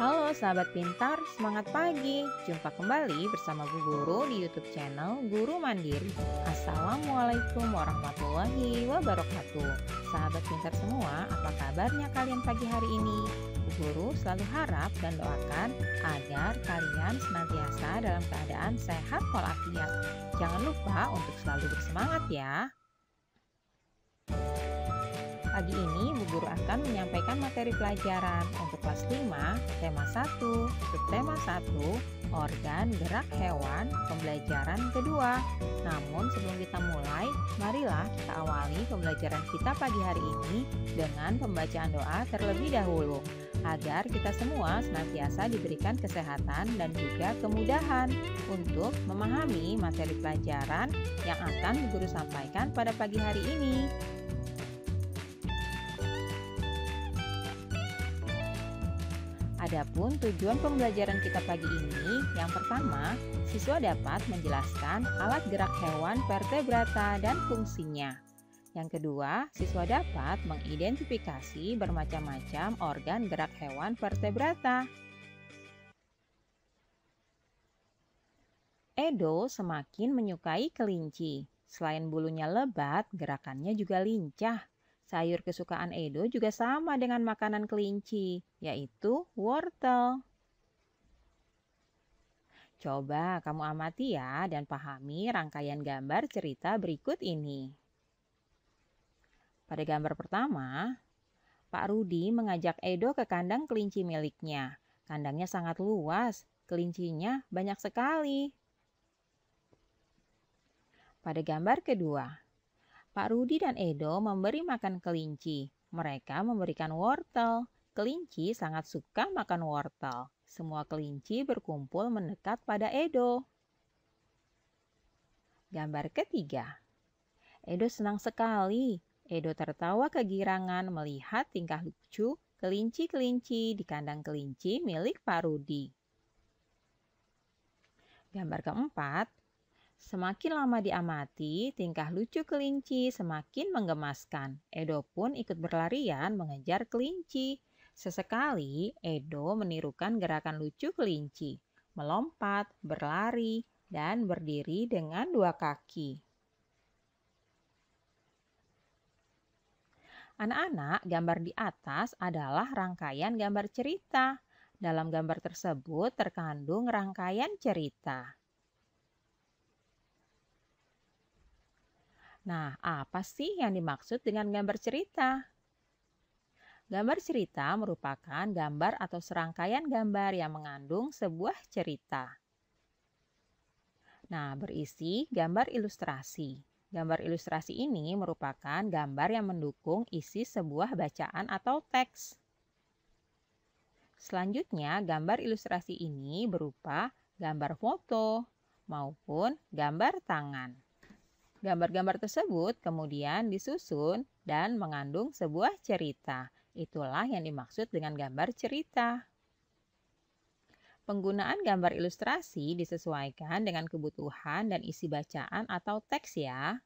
Halo sahabat pintar, semangat pagi. Jumpa kembali bersama Bu Guru di YouTube channel Guru Mandiri. Assalamualaikum warahmatullahi wabarakatuh. Sahabat pintar semua, apa kabarnya kalian pagi hari ini? Bu Guru selalu harap dan doakan agar kalian senantiasa dalam keadaan sehat walafiat. Jangan lupa untuk selalu bersemangat ya pagi ini Bu Guru akan menyampaikan materi pelajaran untuk kelas 5, tema 1, subtema 1, organ gerak hewan, pembelajaran kedua. Namun sebelum kita mulai, marilah kita awali pembelajaran kita pagi hari ini dengan pembacaan doa terlebih dahulu agar kita semua senantiasa diberikan kesehatan dan juga kemudahan untuk memahami materi pelajaran yang akan guru sampaikan pada pagi hari ini. Adapun tujuan pembelajaran kita pagi ini, yang pertama, siswa dapat menjelaskan alat gerak hewan vertebrata dan fungsinya. Yang kedua, siswa dapat mengidentifikasi bermacam-macam organ gerak hewan vertebrata. Edo semakin menyukai kelinci. Selain bulunya lebat, gerakannya juga lincah. Sayur kesukaan Edo juga sama dengan makanan kelinci, yaitu wortel. Coba kamu amati ya dan pahami rangkaian gambar cerita berikut ini. Pada gambar pertama, Pak Rudi mengajak Edo ke kandang kelinci miliknya. Kandangnya sangat luas, kelincinya banyak sekali. Pada gambar kedua, Pak Rudi dan Edo memberi makan kelinci. Mereka memberikan wortel. Kelinci sangat suka makan wortel. Semua kelinci berkumpul mendekat pada Edo. Gambar ketiga. Edo senang sekali. Edo tertawa kegirangan melihat tingkah lucu kelinci-kelinci di kandang kelinci milik Pak Rudi. Gambar keempat, Semakin lama diamati, tingkah lucu kelinci semakin menggemaskan. Edo pun ikut berlarian mengejar kelinci. Sesekali, Edo menirukan gerakan lucu kelinci, melompat, berlari, dan berdiri dengan dua kaki. Anak-anak, gambar di atas adalah rangkaian gambar cerita. Dalam gambar tersebut terkandung rangkaian cerita. Nah, apa sih yang dimaksud dengan gambar cerita? Gambar cerita merupakan gambar atau serangkaian gambar yang mengandung sebuah cerita. Nah, berisi gambar ilustrasi. Gambar ilustrasi ini merupakan gambar yang mendukung isi sebuah bacaan atau teks. Selanjutnya, gambar ilustrasi ini berupa gambar foto maupun gambar tangan. Gambar-gambar tersebut kemudian disusun dan mengandung sebuah cerita. Itulah yang dimaksud dengan gambar cerita. Penggunaan gambar ilustrasi disesuaikan dengan kebutuhan dan isi bacaan atau teks ya.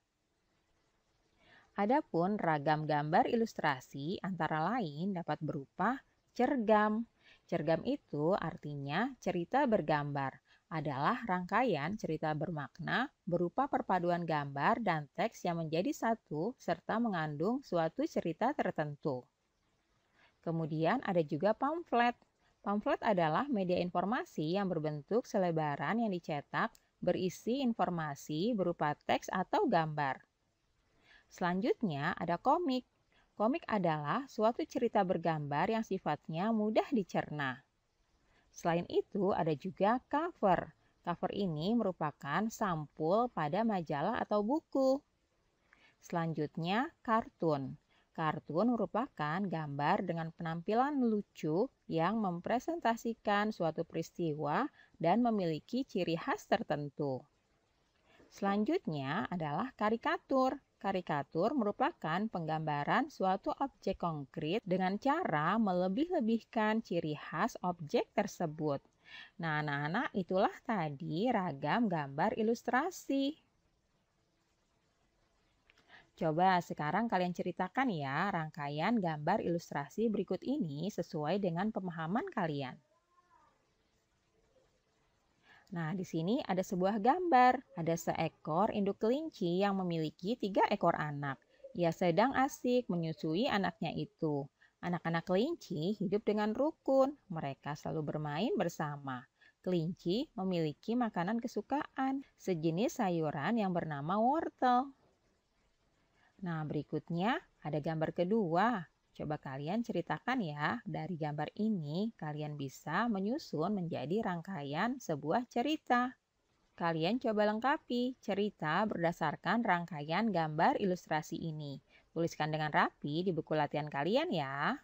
Adapun ragam gambar ilustrasi antara lain dapat berupa cergam. Cergam itu artinya cerita bergambar adalah rangkaian cerita bermakna berupa perpaduan gambar dan teks yang menjadi satu serta mengandung suatu cerita tertentu. Kemudian ada juga pamflet. Pamflet adalah media informasi yang berbentuk selebaran yang dicetak berisi informasi berupa teks atau gambar. Selanjutnya ada komik. Komik adalah suatu cerita bergambar yang sifatnya mudah dicerna. Selain itu, ada juga cover. Cover ini merupakan sampul pada majalah atau buku. Selanjutnya, kartun. Kartun merupakan gambar dengan penampilan lucu yang mempresentasikan suatu peristiwa dan memiliki ciri khas tertentu. Selanjutnya adalah karikatur. Karikatur merupakan penggambaran suatu objek konkret dengan cara melebih-lebihkan ciri khas objek tersebut. Nah, anak-anak, itulah tadi ragam gambar ilustrasi. Coba sekarang kalian ceritakan ya rangkaian gambar ilustrasi berikut ini sesuai dengan pemahaman kalian. Nah, di sini ada sebuah gambar. Ada seekor induk kelinci yang memiliki tiga ekor anak. Ia sedang asik menyusui anaknya itu. Anak-anak kelinci hidup dengan rukun. Mereka selalu bermain bersama. Kelinci memiliki makanan kesukaan, sejenis sayuran yang bernama wortel. Nah, berikutnya ada gambar kedua. Coba kalian ceritakan ya, dari gambar ini kalian bisa menyusun menjadi rangkaian sebuah cerita. Kalian coba lengkapi cerita berdasarkan rangkaian gambar ilustrasi ini. Tuliskan dengan rapi di buku latihan kalian ya.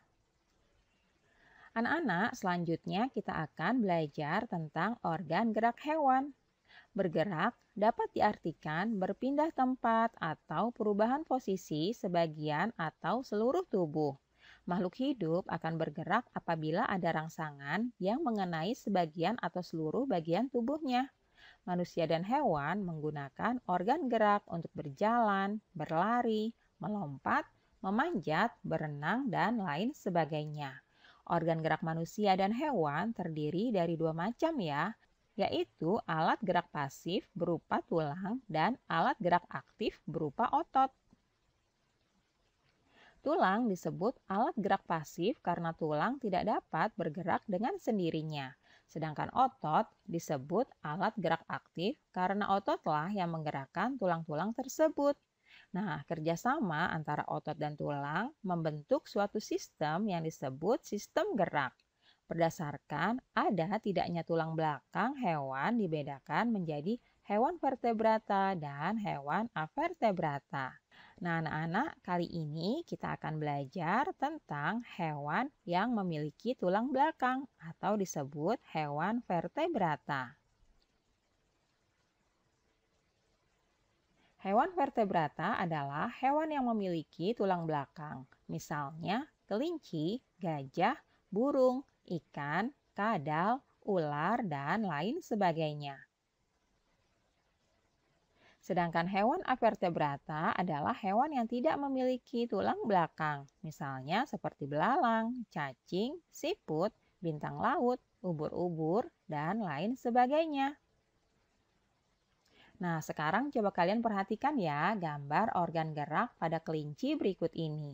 Anak-anak, selanjutnya kita akan belajar tentang organ gerak hewan. Bergerak dapat diartikan berpindah tempat atau perubahan posisi sebagian atau seluruh tubuh. Makhluk hidup akan bergerak apabila ada rangsangan yang mengenai sebagian atau seluruh bagian tubuhnya. Manusia dan hewan menggunakan organ gerak untuk berjalan, berlari, melompat, memanjat, berenang, dan lain sebagainya. Organ gerak manusia dan hewan terdiri dari dua macam ya, yaitu alat gerak pasif berupa tulang dan alat gerak aktif berupa otot. Tulang disebut alat gerak pasif karena tulang tidak dapat bergerak dengan sendirinya, sedangkan otot disebut alat gerak aktif karena ototlah yang menggerakkan tulang-tulang tersebut. Nah, kerjasama antara otot dan tulang membentuk suatu sistem yang disebut sistem gerak. Berdasarkan ada tidaknya tulang belakang hewan dibedakan menjadi hewan vertebrata dan hewan avertebrata. Nah, anak-anak, kali ini kita akan belajar tentang hewan yang memiliki tulang belakang atau disebut hewan vertebrata. Hewan vertebrata adalah hewan yang memiliki tulang belakang, misalnya kelinci, gajah, burung, ikan, kadal, ular, dan lain sebagainya. Sedangkan hewan avertebrata adalah hewan yang tidak memiliki tulang belakang, misalnya seperti belalang, cacing, siput, bintang laut, ubur-ubur, dan lain sebagainya. Nah, sekarang coba kalian perhatikan ya gambar organ gerak pada kelinci berikut ini.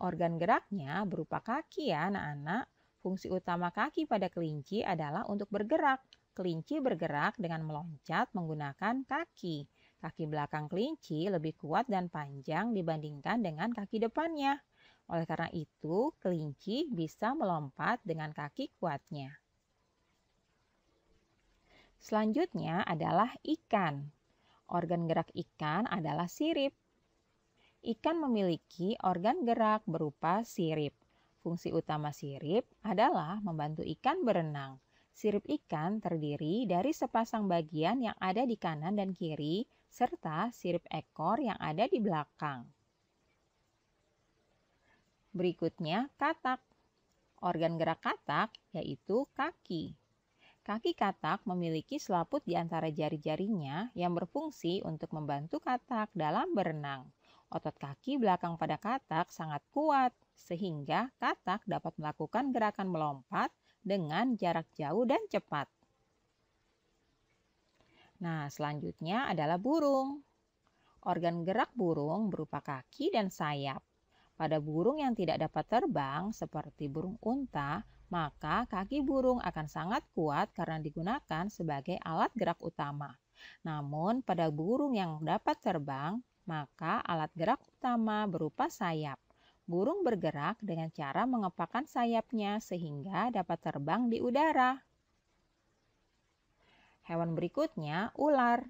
Organ geraknya berupa kaki ya anak-anak. Fungsi utama kaki pada kelinci adalah untuk bergerak. Kelinci bergerak dengan meloncat menggunakan kaki. Kaki belakang kelinci lebih kuat dan panjang dibandingkan dengan kaki depannya. Oleh karena itu, kelinci bisa melompat dengan kaki kuatnya. Selanjutnya adalah ikan. Organ gerak ikan adalah sirip. Ikan memiliki organ gerak berupa sirip. Fungsi utama sirip adalah membantu ikan berenang. Sirip ikan terdiri dari sepasang bagian yang ada di kanan dan kiri, serta sirip ekor yang ada di belakang. Berikutnya, katak. Organ gerak katak yaitu kaki. Kaki katak memiliki selaput di antara jari-jarinya yang berfungsi untuk membantu katak dalam berenang. Otot kaki belakang pada katak sangat kuat, sehingga katak dapat melakukan gerakan melompat dengan jarak jauh dan cepat. Nah, selanjutnya adalah burung. Organ gerak burung berupa kaki dan sayap. Pada burung yang tidak dapat terbang, seperti burung unta, maka kaki burung akan sangat kuat karena digunakan sebagai alat gerak utama. Namun, pada burung yang dapat terbang, maka alat gerak utama berupa sayap. Burung bergerak dengan cara mengepakkan sayapnya sehingga dapat terbang di udara. Hewan berikutnya ular.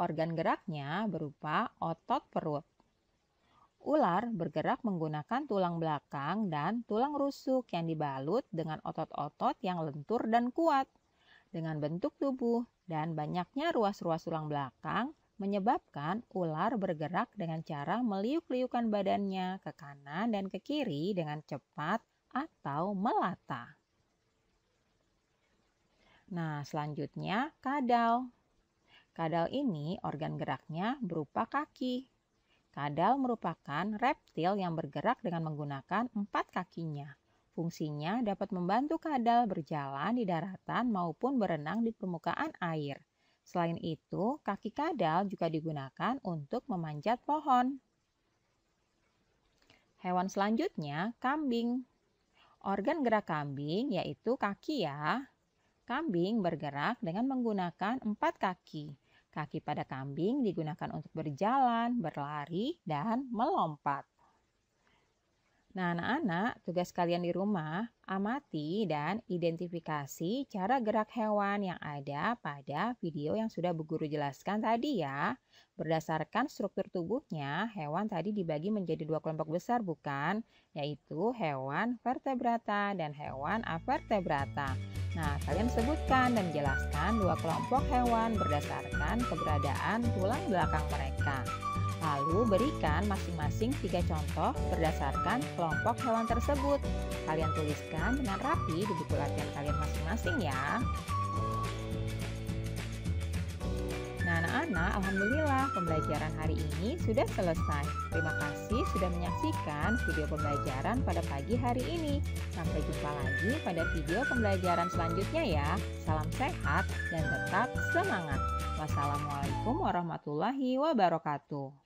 Organ geraknya berupa otot perut. Ular bergerak menggunakan tulang belakang dan tulang rusuk yang dibalut dengan otot-otot yang lentur dan kuat. Dengan bentuk tubuh dan banyaknya ruas-ruas tulang belakang, menyebabkan ular bergerak dengan cara meliuk-liukan badannya ke kanan dan ke kiri dengan cepat atau melata. Nah, selanjutnya kadal. Kadal ini organ geraknya berupa kaki. Kadal merupakan reptil yang bergerak dengan menggunakan empat kakinya. Fungsinya dapat membantu kadal berjalan di daratan maupun berenang di permukaan air. Selain itu, kaki kadal juga digunakan untuk memanjat pohon. Hewan selanjutnya kambing. Organ gerak kambing yaitu kaki ya. Kambing bergerak dengan menggunakan empat kaki. Kaki pada kambing digunakan untuk berjalan, berlari, dan melompat. Nah, anak-anak, tugas kalian di rumah, amati dan identifikasi cara gerak hewan yang ada pada video yang sudah Bu Guru jelaskan tadi ya. Berdasarkan struktur tubuhnya, hewan tadi dibagi menjadi dua kelompok besar bukan? Yaitu hewan vertebrata dan hewan avertebrata. Nah, kalian sebutkan dan jelaskan dua kelompok hewan berdasarkan keberadaan tulang belakang mereka. Lalu berikan masing-masing tiga contoh berdasarkan kelompok hewan tersebut. Kalian tuliskan dengan rapi di buku latihan kalian masing-masing ya. Nah anak-anak, Alhamdulillah pembelajaran hari ini sudah selesai. Terima kasih sudah menyaksikan video pembelajaran pada pagi hari ini. Sampai jumpa lagi pada video pembelajaran selanjutnya ya. Salam sehat dan tetap semangat. Wassalamualaikum warahmatullahi wabarakatuh.